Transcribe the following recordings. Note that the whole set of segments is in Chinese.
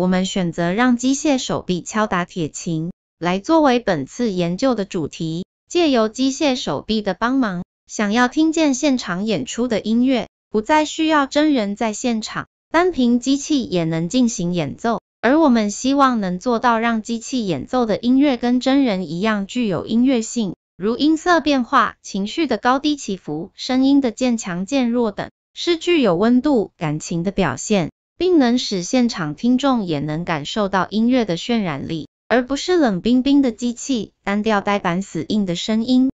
我们选择让机械手臂敲打铁琴，来作为本次研究的主题。借由机械手臂的帮忙，想要听见现场演出的音乐，不再需要真人在现场，单凭机器也能进行演奏。而我们希望能做到让机器演奏的音乐跟真人一样具有音乐性，如音色变化、情绪的高低起伏、声音的渐强渐弱等，是具有温度、感情的表现。并能使现场听众也能感受到音乐的渲染力，而不是冷冰冰的机器、单调呆板死硬的声音。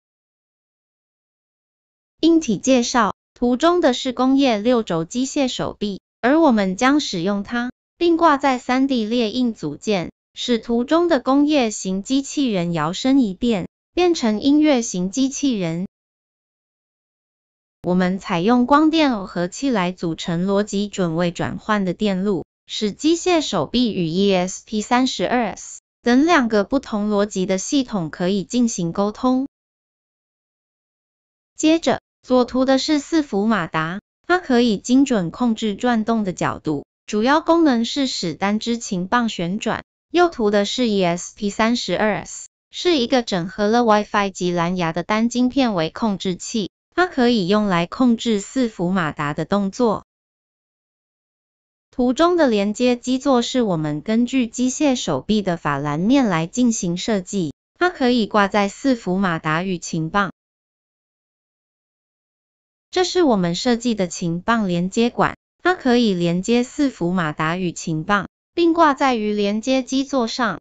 硬体介绍：图中的是工业六轴机械手臂，而我们将使用它，并挂在 3D 列印组件，使图中的工业型机器人摇身一变，变成音乐型机器人。我们采用光电耦合器来组成逻辑准位转换的电路，使机械手臂与 ESP32s 等两个不同逻辑的系统可以进行沟通。接着，左图的是四伏马达，它可以精准控制转动的角度，主要功能是使单支琴棒旋转。右图的是 ESP32s，是一个整合了 WiFi 及蓝牙的单晶片为控制器。它可以用来控制伺服马达的动作。图中的连接基座是我们根据机械手臂的法兰面来进行设计，它可以挂在伺服马达与琴棒。这是我们设计的琴棒连接管，它可以连接伺服马达与琴棒，并挂在于连接基座上。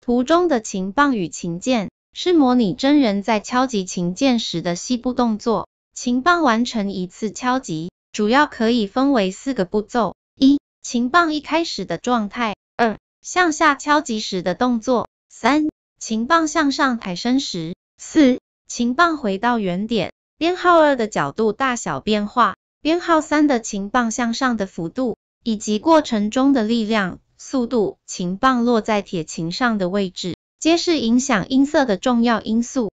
图中的琴棒与琴键。是模拟真人在敲击琴键时的细部动作。琴棒完成一次敲击，主要可以分为四个步骤：一、琴棒一开始的状态；二、向下敲击时的动作；三、琴棒向上抬升时；四、琴棒回到原点。编号二的角度大小变化，编号三的琴棒向上的幅度，以及过程中的力量、速度、琴棒落在铁琴上的位置。皆是影响音色的重要因素。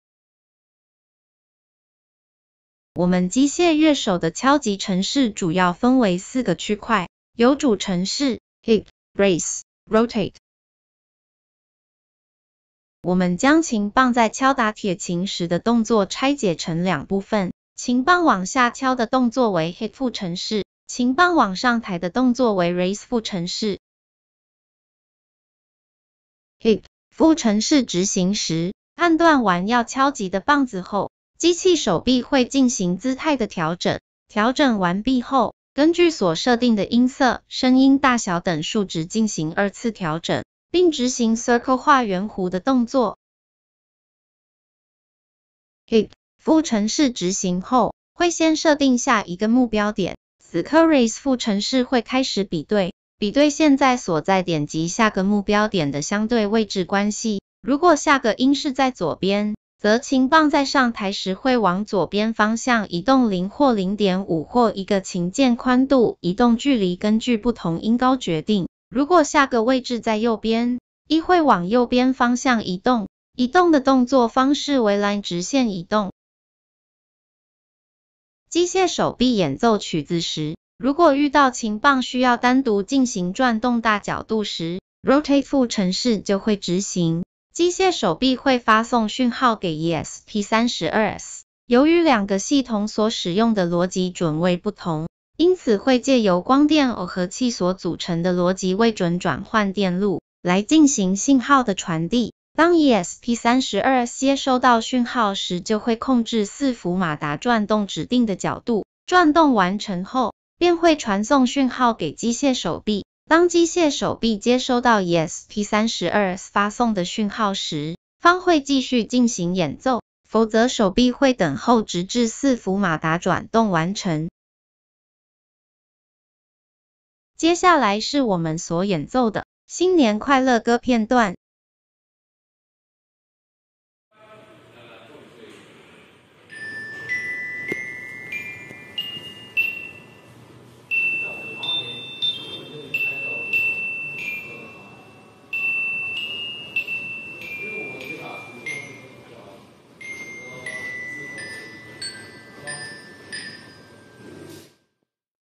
我们机械乐手的敲击程式主要分为四个区块，有主程式 （Hit）、Raise、Rotate。我们将琴棒在敲打铁琴时的动作拆解成两部分，琴棒往下敲的动作为 Hit 副程式，琴棒往上抬的动作为 Raise 副程式。Hit 副程式执行时，判断完要敲击的棒子后，机器手臂会进行姿态的调整，调整完毕后，根据所设定的音色、声音大小等数值进行二次调整，并执行 circle 画圆弧的动作。副程式执行后，会先设定下一个目标点此刻 r a c e 副程式会开始比对。比对现在所在点及下个目标点的相对位置关系，如果下个音是在左边，则琴棒在上台时会往左边方向移动零或零点五或一个琴键宽度，移动距离根据不同音高决定。如果下个位置在右边，会往右边方向移动，移动的动作方式为来直线移动。机械手臂演奏曲子时，如果遇到擒棒需要单独进行转动大角度时，rotate 副程式就会执行，机械手臂会发送讯号给 ESP32s。由于两个系统所使用的逻辑准位不同，因此会借由光电耦合器所组成的逻辑位准转换电路来进行信号的传递。当 ESP32s 接收到讯号时，就会控制伺服马达转动指定的角度，转动完成后。便会传送讯号给机械手臂。当机械手臂接收到 ESP32 发送的讯号时，方会继续进行演奏，否则手臂会等候，直至四伏马达转动完成。接下来是我们所演奏的新年快乐歌片段。